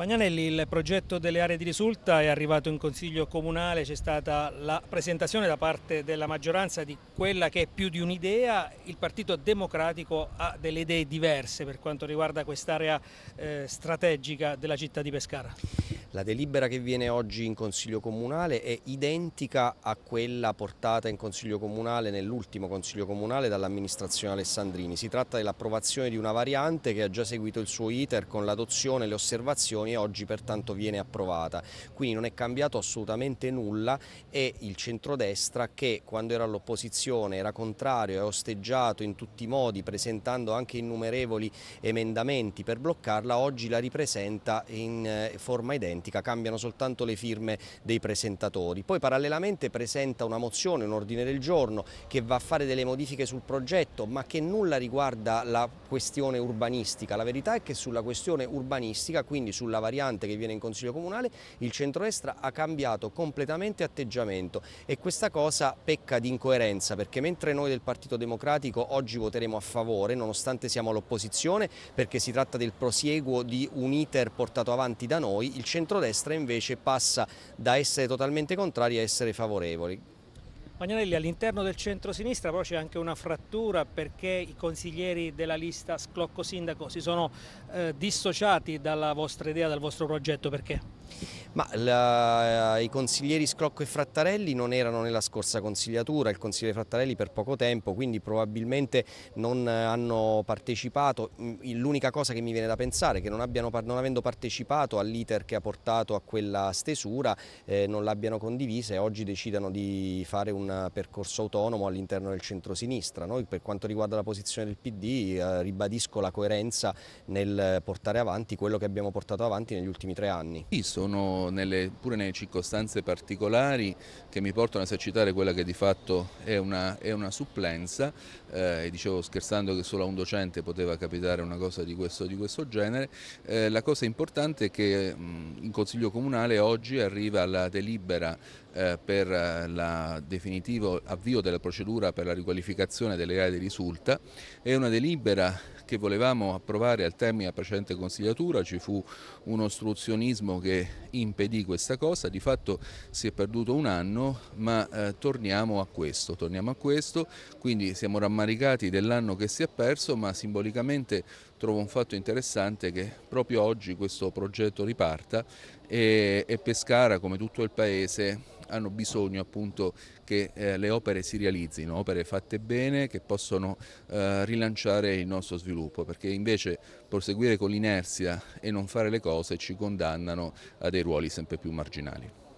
Pagnanelli, il progetto delle aree di risulta è arrivato in Consiglio Comunale, c'è stata la presentazione da parte della maggioranza di quella che è più di un'idea, il Partito Democratico ha delle idee diverse per quanto riguarda quest'area eh, strategica della città di Pescara. La delibera che viene oggi in Consiglio Comunale è identica a quella portata in Consiglio Comunale nell'ultimo Consiglio Comunale dall'amministrazione Alessandrini. Si tratta dell'approvazione di una variante che ha già seguito il suo iter con l'adozione, e le osservazioni e oggi pertanto viene approvata. Quindi non è cambiato assolutamente nulla e il centrodestra che quando era all'opposizione era contrario e osteggiato in tutti i modi presentando anche innumerevoli emendamenti per bloccarla, oggi la ripresenta in eh, forma identica identica, cambiano soltanto le firme dei presentatori. Poi parallelamente presenta una mozione, un ordine del giorno che va a fare delle modifiche sul progetto ma che nulla riguarda la questione urbanistica. La verità è che sulla questione urbanistica, quindi sulla variante che viene in Consiglio Comunale, il centroestra ha cambiato completamente atteggiamento e questa cosa pecca di incoerenza perché mentre noi del Partito Democratico oggi voteremo a favore, nonostante siamo all'opposizione, perché si tratta del prosieguo di un iter portato avanti da noi, il centrodestra centrodestra invece passa da essere totalmente contrari a essere favorevoli. Magnanelli, all'interno del centro-sinistra però c'è anche una frattura perché i consiglieri della lista Sclocco Sindaco si sono eh, dissociati dalla vostra idea, dal vostro progetto, perché? Ma la, eh, i consiglieri Scrocco e Frattarelli non erano nella scorsa consigliatura, il consigliere Frattarelli per poco tempo, quindi probabilmente non eh, hanno partecipato. Mm, l'unica cosa che mi viene da pensare è che non, abbiano, non avendo partecipato all'iter che ha portato a quella stesura, eh, non l'abbiano condivisa e oggi decidano di fare un percorso autonomo all'interno del centro-sinistra. Noi per quanto riguarda la posizione del PD eh, ribadisco la coerenza nel eh, portare avanti quello che abbiamo portato avanti negli ultimi tre anni. Sì, sono nelle, pure nelle circostanze particolari che mi portano a esercitare quella che di fatto è una, è una supplenza eh, e dicevo scherzando che solo a un docente poteva capitare una cosa di questo, di questo genere. Eh, la cosa importante è che mh, in Consiglio Comunale oggi arriva la delibera eh, per il definitivo avvio della procedura per la riqualificazione delle aree di risulta, è una delibera che volevamo approvare al termine della precedente consigliatura, ci fu un ostruzionismo che impedì questa cosa, di fatto si è perduto un anno, ma eh, torniamo, a questo, torniamo a questo, quindi siamo rammaricati dell'anno che si è perso, ma simbolicamente trovo un fatto interessante che proprio oggi questo progetto riparta e, e Pescara, come tutto il Paese, hanno bisogno appunto che eh, le opere si realizzino, opere fatte bene che possono eh, rilanciare il nostro sviluppo, perché invece proseguire con l'inerzia e non fare le cose ci condannano a dei ruoli sempre più marginali.